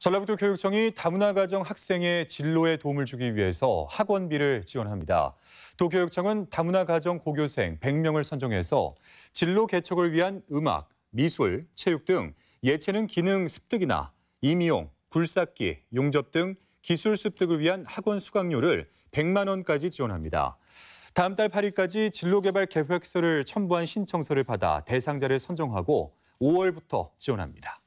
전라북도 교육청이 다문화 가정 학생의 진로에 도움을 주기 위해서 학원비를 지원합니다. 도교육청은 다문화 가정 고교생 100명을 선정해서 진로 개척을 위한 음악, 미술, 체육 등 예체능 기능 습득이나 임용, 불쌓기, 용접 등 기술 습득을 위한 학원 수강료를 100만 원까지 지원합니다. 다음 달 8일까지 진로개발 계획서를 첨부한 신청서를 받아 대상자를 선정하고 5월부터 지원합니다.